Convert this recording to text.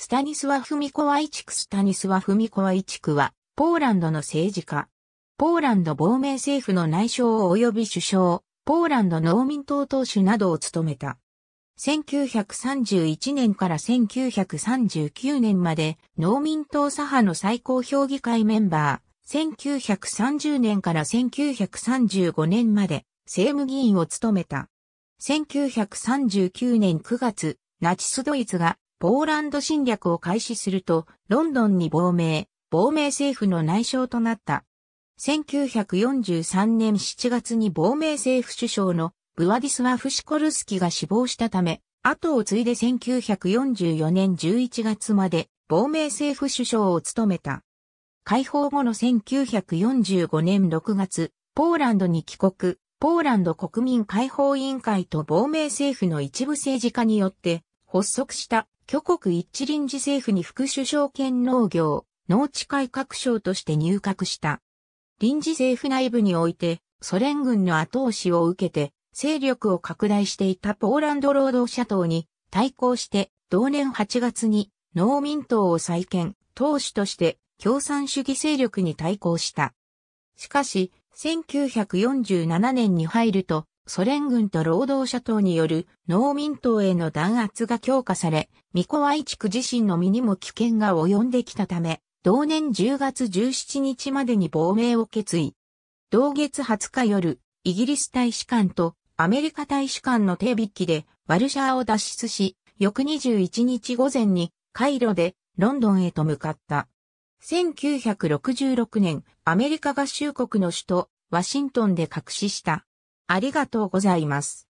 スタニスワフミコワイチクスタニスワフミコワイチクは、ポーランドの政治家。ポーランド亡命政府の内相及び首相、ポーランド農民党党首などを務めた。1931年から1939年まで農民党左派の最高評議会メンバー、1930年から1935年まで政務議員を務めた。1939年9月、ナチスドイツがポーランド侵略を開始すると、ロンドンに亡命、亡命政府の内相となった。1943年7月に亡命政府首相のブワディスワフ・シコルスキが死亡したため、後を継いで1944年11月まで亡命政府首相を務めた。解放後の1945年6月、ポーランドに帰国、ポーランド国民解放委員会と亡命政府の一部政治家によって発足した巨国一致臨時政府に副首相兼農業、農地改革省として入閣した。臨時政府内部において、ソ連軍の後押しを受けて、勢力を拡大していたポーランド労働者党に対抗して、同年8月に農民党を再建、党首として共産主義勢力に対抗した。しかし、1947年に入ると、ソ連軍と労働者等による農民党への弾圧が強化され、ミコワイ地区自身の身にも危険が及んできたため、同年10月17日までに亡命を決意。同月20日夜、イギリス大使館とアメリカ大使館の手引きでワルシャーを脱出し、翌21日午前にカイロでロンドンへと向かった。1966年、アメリカ合衆国の首都ワシントンで隠しした。ありがとうございます。